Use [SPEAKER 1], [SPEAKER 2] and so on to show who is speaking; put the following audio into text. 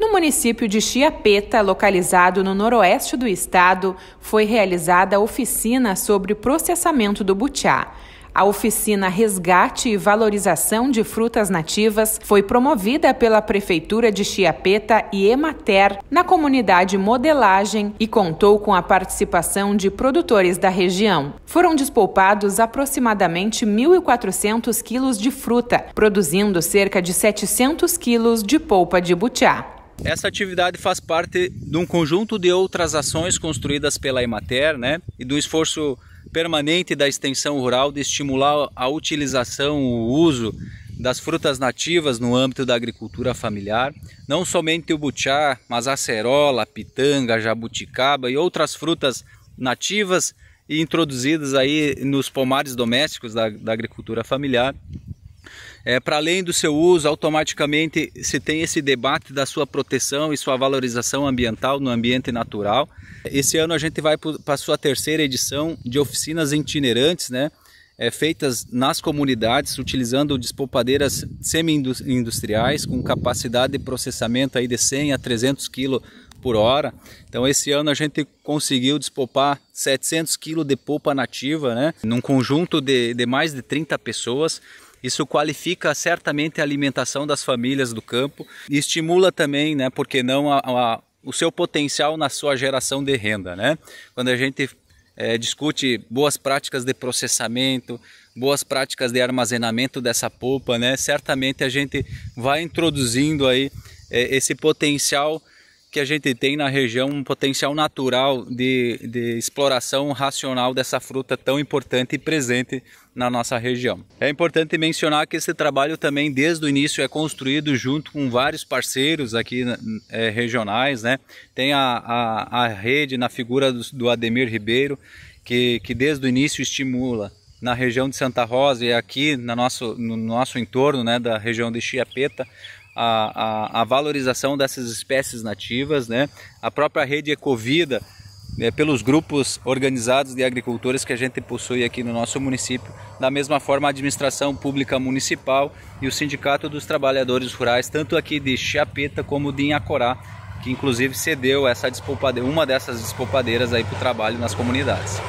[SPEAKER 1] No município de Chiapeta, localizado no noroeste do estado, foi realizada a oficina sobre processamento do butiá. A oficina Resgate e Valorização de Frutas Nativas foi promovida pela Prefeitura de Chiapeta e Emater na comunidade Modelagem e contou com a participação de produtores da região. Foram despolpados aproximadamente 1.400 quilos de fruta, produzindo cerca de 700 quilos de polpa de butiá.
[SPEAKER 2] Essa atividade faz parte de um conjunto de outras ações construídas pela Emater né, e do esforço permanente da extensão rural de estimular a utilização, o uso das frutas nativas no âmbito da agricultura familiar, não somente o butiá, mas acerola, pitanga, jabuticaba e outras frutas nativas e introduzidas aí nos pomares domésticos da, da agricultura familiar, é, para além do seu uso, automaticamente se tem esse debate da sua proteção e sua valorização ambiental no ambiente natural. Esse ano a gente vai para a sua terceira edição de oficinas itinerantes, né? É, feitas nas comunidades, utilizando despolpadeiras semi-industriais, com capacidade de processamento aí de 100 a 300 kg por hora. Então esse ano a gente conseguiu despopar 700 kg de polpa nativa, né? num conjunto de, de mais de 30 pessoas. Isso qualifica certamente a alimentação das famílias do campo e estimula também, né, porque não a, a, o seu potencial na sua geração de renda, né? Quando a gente é, discute boas práticas de processamento, boas práticas de armazenamento dessa polpa, né? Certamente a gente vai introduzindo aí é, esse potencial que a gente tem na região um potencial natural de, de exploração racional dessa fruta tão importante e presente na nossa região. É importante mencionar que esse trabalho também desde o início é construído junto com vários parceiros aqui é, regionais, né? Tem a, a, a rede na figura do, do Ademir Ribeiro, que, que desde o início estimula na região de Santa Rosa e aqui na nosso, no nosso entorno, né, da região de Chiapeta, a, a, a valorização dessas espécies nativas, né? a própria rede Ecovida, né, pelos grupos organizados de agricultores que a gente possui aqui no nosso município, da mesma forma a administração pública municipal e o Sindicato dos Trabalhadores Rurais, tanto aqui de Chiapeta como de Inhacorá, que inclusive cedeu essa uma dessas despoupadeiras aí para o trabalho nas comunidades.